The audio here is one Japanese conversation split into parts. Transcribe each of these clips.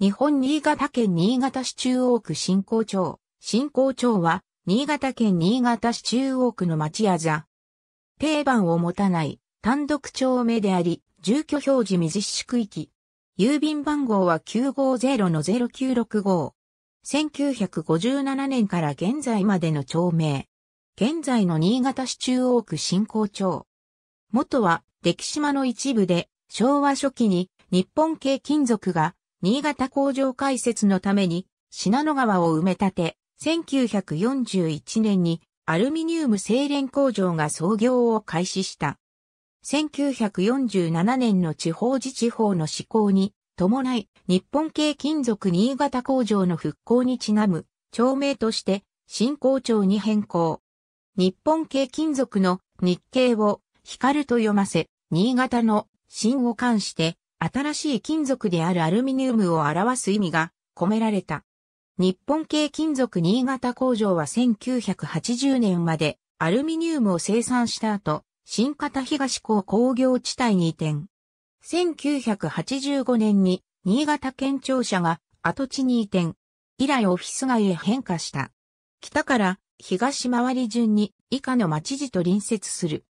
日本新潟県新潟市中央区新興町。新興町は、新潟県新潟市中央区の町あざ。定番を持たない、単独町名であり、住居表示未実施区域。郵便番号は950-0965。1957年から現在までの町名。現在の新潟市中央区新興町。元は、歴島の一部で、昭和初期に日本系金属が新潟工場開設のために、信濃川を埋め立て、1941年にアルミニウム精錬工場が創業を開始した。1947年の地方自治法の施行に伴い、日本系金属新潟工場の復興にちなむ、町名として新工町に変更。日本系金属の日系を光と読ませ、新潟の新を冠して新しい金属であるアルミニウムを表す意味が込められた。日本系金属新潟工場は1980年までアルミニウムを生産した後、新潟東港工業地帯に移転。1985年に新潟県庁舎が跡地に移転。以来オフィス街へ変化した。北から東回り順に以下の町地と隣接する。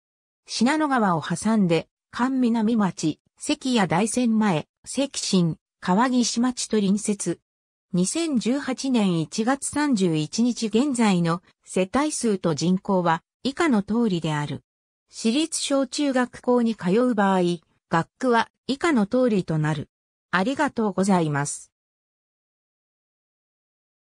品野川を挟んで、関南町、関谷大戦前、関新、川岸町と隣接。2018年1月31日現在の世帯数と人口は以下の通りである。私立小中学校に通う場合、学区は以下の通りとなる。ありがとうございます。